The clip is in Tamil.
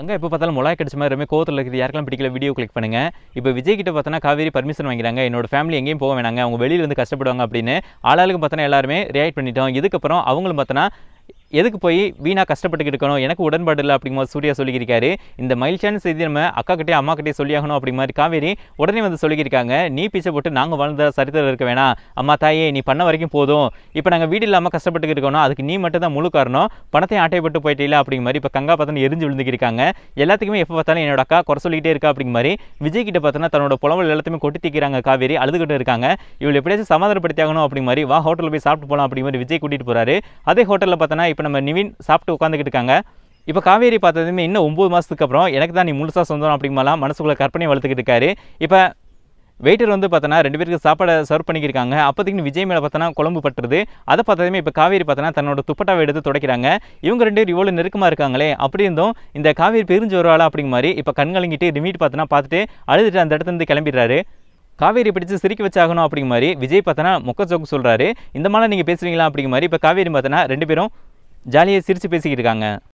அங்கே இப்போ பார்த்தாலும் மிளகா கிடச்ச மாதிரி ரொம்ப கோவத்தில் இருக்குது யாருக்கெல்லாம் பிடிக்கல வீடியோ கிளிக் பண்ணுங்கள் இப்போ விஜய் கிட்ட பார்த்தோன்னா காவேரி பர்மிஷன் வாங்கிறாங்க என்னோட ஃபேமிலி எங்கேயும் போக வேணாங்க அவங்க வெளியிலேருந்து கஷ்டப்படுவாங்க அப்படின்னு ஆளாளுக்கு பார்த்தோன்னா எல்லாருமே ரியாக்ட் பண்ணிட்டோம் இதுக்கப்புறம் அவங்களும் பார்த்தோன்னா எதுக்கு போய் வீணாக கஷ்டப்பட்டுக்கிட்டு இருக்கணும் எனக்கு உடன்பாடு இல்லை அப்படிங்கும்போது சூர்யா சொல்லியிருக்காரு இந்த மகிழ்ச்சியான செய்தி நம்ம அக்கா கிட்டே அம்மா கிட்டே சொல்லியாகணும் அப்படி மாதிரி காவேரி உடனே வந்து சொல்லியிருக்காங்க நீ பிச்சை போட்டு நாங்கள் வாழ்ந்த சரித்திரம் இருக்க வேணாம் அம்மா தாயே நீ பண்ண வரைக்கும் போதும் இப்போ நாங்கள் வீடு இல்லாமல் கஷ்டப்பட்டு இருக்கணும் அதுக்கு நீ மட்டும் தான் முழு காரணம் பணத்தை போட்டு போயிட்டே இல்லை அப்படிங்க மாதிரி இப்போ கங்கா பார்த்தோன்னு எரிஞ்சு விழுந்துக்கிருக்காங்க எல்லாத்துக்குமே எப்போ பார்த்தாலும் என்னோட அக்கா குறை சொல்லிக்கிட்டே இருக்கா அப்படிங்க மாதிரி விஜய் கிட்ட பார்த்தோன்னா தன்னோட புலவல் எல்லாத்தையுமே கொட்டி தீக்கிறாங்க காவேரி அழுதுகிட்டு இருக்காங்க இவள் எப்படியாச்சும் சமாதானப்படுத்தி ஆகணும் அப்படிங்க மாதிரி வா ஹோட்டலில் போய் சாப்பிட்டு போகலாம் அப்படிங்க மாதிரி விஜய் கூட்டிகிட்டு போகிறாரு அதே ஹோட்டலில் பார்த்தோன்னா இப்போ நம்ம நிவின் சாப்பிட்டு உட்காந்துக்கிட்டு இருக்காங்க இப்போ காவேரி பார்த்ததுமே இன்னும் ஒம்பது மாதத்துக்கு அப்புறம் எனக்கு தான் நீ முழுசாக சொந்தம் அப்படிங்கலாம் மனசுக்குள்ளே கற்பனை வளர்த்துக்கிட்டு இருக்காரு இப்போ வெயிட்டர் வந்து பார்த்தோன்னா ரெண்டு பேருக்கு சாப்பாடை சர்வ் பண்ணிக்கிருக்காங்க அப்போதைக்கு விஜய் மேலே பார்த்தோன்னா குழம்பு பட்டுறது அதை பார்த்ததுமே இப்போ காவேரி பார்த்தோன்னா தன்னோட துப்பட்டாவை எடுத்து துடைக்கிறாங்க இவங்க ரெண்டு பேர் இவ்வளோ நெருக்கமாக இருக்காங்களே அப்படி இருந்தும் இந்த காவேரி பிரிஞ்சு வருவாளா அப்படிங்க மாதிரி இப்போ கண்கலங்கிட்டு ரிமீட் பார்த்தனா பார்த்துட்டு அழுதுட்டு அந்த இடத்துலேருந்து கிளம்பிடுறாரு காவேரி பிடிச்சு சிரிக்க வச்சாகணும் அப்படிங்க மாதிரி விஜய் பார்த்தோன்னா முக்கச்சோக்கு சொல்கிறாரு இந்த மாதிரி நீங்கள் பேசுகிறீங்களா அப்படிங்க மாதிரி இப்போ காவேரி பார்த்தனா ரெண்டு பேரும் ஜாலியாக சிரித்து பேசிக்கிட்டு இருக்காங்க